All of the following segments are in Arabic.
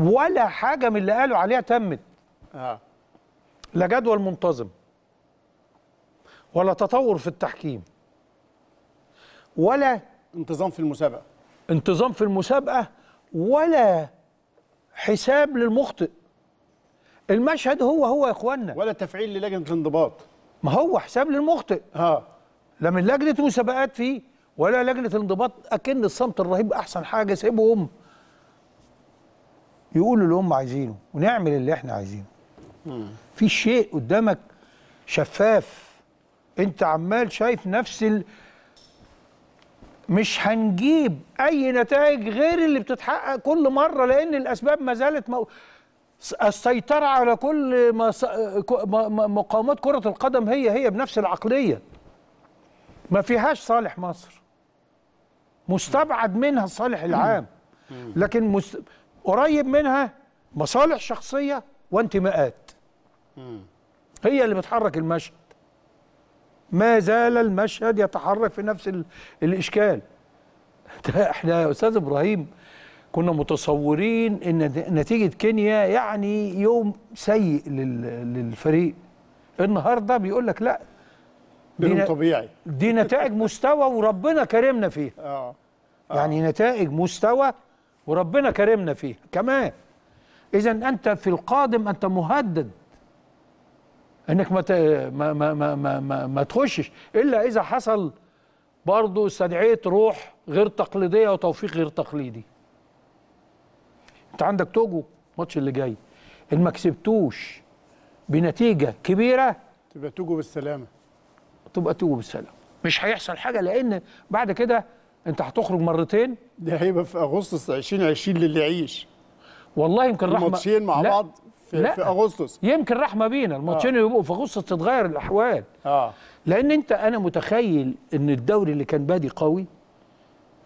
ولا حاجه من اللي قالوا عليها تمت آه. لا جدول منتظم ولا تطور في التحكيم ولا انتظام في المسابقه انتظام في المسابقه ولا حساب للمخطئ المشهد هو هو يا اخوانا ولا تفعيل للجنه الانضباط ما هو حساب للمخطئ اه لا من لجنه مسابقات فيه ولا لجنه الانضباط اكن الصمت الرهيب احسن حاجه سيبهم يقولوا اللي هم عايزينه ونعمل اللي احنا عايزينه في شيء قدامك شفاف انت عمال شايف نفس ال... مش هنجيب اي نتائج غير اللي بتتحقق كل مره لان الاسباب ما زالت مو... السيطره على كل مص... مقاومات كره القدم هي هي بنفس العقليه ما فيهاش صالح مصر مستبعد منها الصالح العام لكن مست... قريب منها مصالح شخصيه وانتماءات هي اللي بتحرك المشهد ما زال المشهد يتحرك في نفس الاشكال احنا يا استاذ ابراهيم كنا متصورين ان نتيجه كينيا يعني يوم سيء للفريق النهارده بيقول لك لا دي طبيعي دي نتائج مستوى وربنا كرمنا فيها آه. آه. يعني نتائج مستوى وربنا كرمنا فيها كمان اذا انت في القادم انت مهدد انك ما ما ما ما ما, ما, ما تخشش الا اذا حصل برضه استدعيت روح غير تقليديه وتوفيق غير تقليدي انت عندك توجو الماتش اللي جاي ان ما كسبتوش بنتيجه كبيره تبقى توجو بالسلامه تبقى توجو بالسلامه مش هيحصل حاجه لان بعد كده انت هتخرج مرتين ده هيبقى في اغسطس 2020 للي يعيش والله يمكن رحمه الماتشين مع لا. بعض في, لا. في اغسطس يمكن رحمه بينا الماتشين آه. يبقوا في اغسطس تتغير الاحوال اه لان انت انا متخيل ان الدوري اللي كان بادي قوي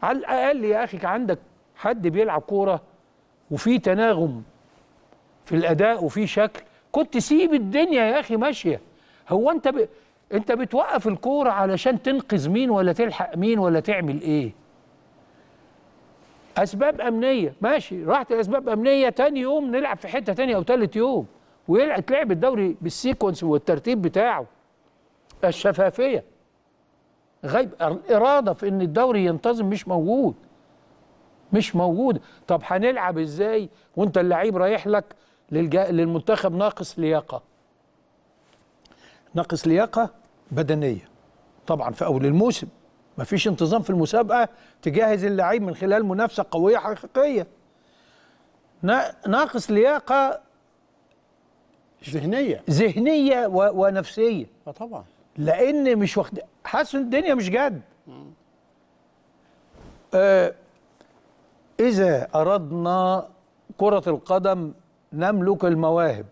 على الاقل يا اخي عندك حد بيلعب كوره وفي تناغم في الاداء وفي شكل كنت سيب الدنيا يا اخي ماشيه هو انت ب... انت بتوقف الكوره علشان تنقذ مين ولا تلحق مين ولا تعمل ايه اسباب امنيه ماشي راحت الاسباب امنيه تاني يوم نلعب في حته تانية او تالت يوم ويلعب لعب الدوري بالسيكونس والترتيب بتاعه الشفافيه غيب الاراده في ان الدوري ينتظم مش موجود مش موجود طب هنلعب ازاي وانت اللعيب رايح لك للمنتخب ناقص لياقه ناقص لياقه بدنيه طبعا في اول الموسم ما فيش انتظام في المسابقه تجهز اللعيب من خلال منافسه قويه حقيقيه ناقص لياقه ذهنيه ذهنيه ونفسيه آه، طبعا لان مش واخد حاسس الدنيا مش جد آه اذا اردنا كره القدم نملك المواهب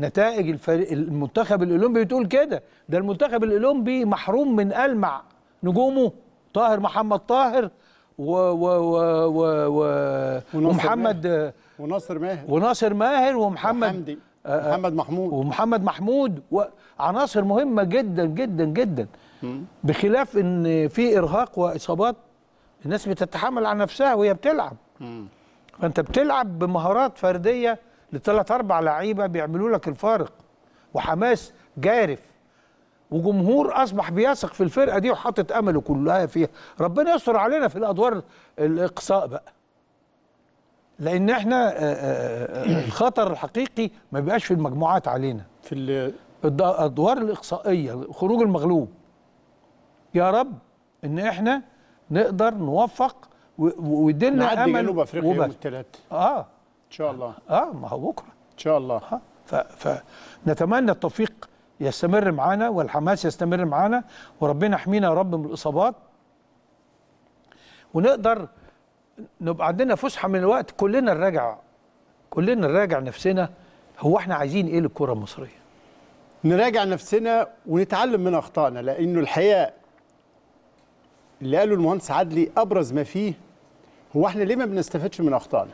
نتائج الفريق المنتخب الاولمبي بتقول كده ده المنتخب الاولمبي محروم من المع نجومه طاهر محمد طاهر و و و و ومحمد ماهر. وناصر ماهر وناصر ماهر ومحمد وحمدي آه، آه، محمد محمود ومحمد محمود وعناصر مهمه جدا جدا جدا بخلاف ان في ارهاق واصابات الناس بتتحمل على نفسها وهي بتلعب فانت بتلعب بمهارات فرديه لثلاث اربع لعيبه بيعملوا لك الفارق وحماس جارف وجمهور اصبح بيثق في الفرقه دي وحاطط امله كلها فيها ربنا يستر علينا في الادوار الاقصاء بقى لان احنا آه، آه، آه، الخطر الحقيقي ما بيبقاش في المجموعات علينا في الادوار الاقصائيه خروج المغلوب يا رب ان احنا نقدر نوفق ويدينا امل نعدي جنوب افريقيا يوم الثلاثاء اه ان شاء الله اه ما هو بكره ان شاء الله آه فنتمنى التوفيق يستمر معانا والحماس يستمر معانا وربنا يحمينا يا رب من الاصابات ونقدر نبقى عندنا فسحه من الوقت كلنا نراجع كلنا نراجع نفسنا هو احنا عايزين ايه للكره المصريه نراجع نفسنا ونتعلم من اخطائنا لانه الحقيقه اللي قاله المهندس عدلي ابرز ما فيه هو احنا ليه ما بنستفادش من اخطائنا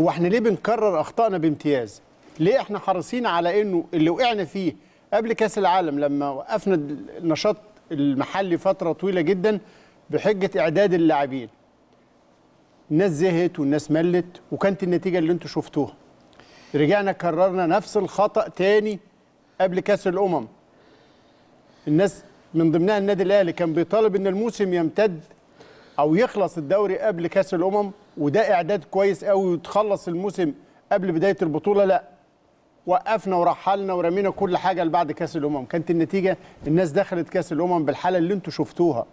هو احنا ليه بنكرر اخطائنا بامتياز؟ ليه احنا حريصين على انه اللي وقعنا فيه قبل كاس العالم لما وقفنا النشاط المحلي فتره طويله جدا بحجه اعداد اللاعبين. الناس زهقت والناس ملت وكانت النتيجه اللي انتم شفتوها. رجعنا كررنا نفس الخطا تاني قبل كاس الامم. الناس من ضمنها النادي الاهلي كان بيطالب ان الموسم يمتد او يخلص الدوري قبل كاس الامم وده اعداد كويس قوي وتخلص الموسم قبل بدايه البطوله لا وقفنا ورحلنا ورمينا كل حاجه لبعد كاس الامم كانت النتيجه الناس دخلت كاس الامم بالحاله اللي انتم شفتوها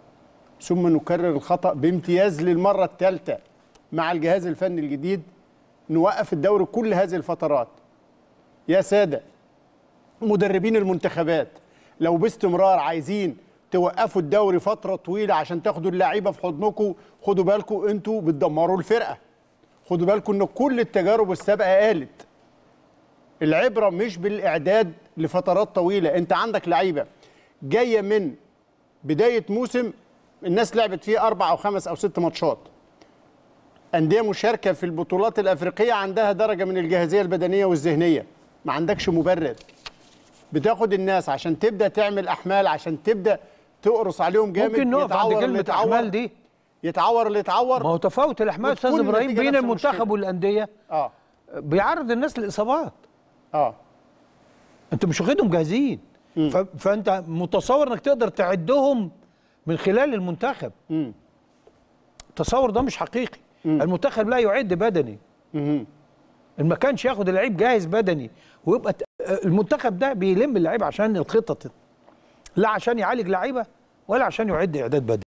ثم نكرر الخطا بامتياز للمره الثالثه مع الجهاز الفني الجديد نوقف الدوري كل هذه الفترات يا ساده مدربين المنتخبات لو باستمرار عايزين توقفوا الدوري فتره طويله عشان تاخدوا اللعيبه في حضنكم خدوا بالكم انتوا بتدمروا الفرقه خدوا بالكم ان كل التجارب السابقه قالت العبره مش بالاعداد لفترات طويله انت عندك لعيبه جايه من بدايه موسم الناس لعبت فيه اربع او خمس او ست ماتشات انديه مشاركه في البطولات الافريقيه عندها درجه من الجاهزيه البدنيه والذهنيه ما عندكش مبرر بتاخد الناس عشان تبدا تعمل احمال عشان تبدا تقرص عليهم جامد ممكن نقف عند كلمه احمال دي يتعور اللي يتعور ما هو تفاوت الاحمال استاذ ابراهيم بين المنتخب والانديه اه بيعرض الناس للاصابات اه انت مش واخدهم جاهزين فانت متصور انك تقدر تعدهم من خلال المنتخب امم التصور ده مش حقيقي م. المنتخب لا يعد بدني ان ما كانش ياخد اللعيب جاهز بدني ويبقى المنتخب ده بيلم اللعيب عشان الخطط لا عشان يعالج لعيبه ولا عشان يعد إعداد بدني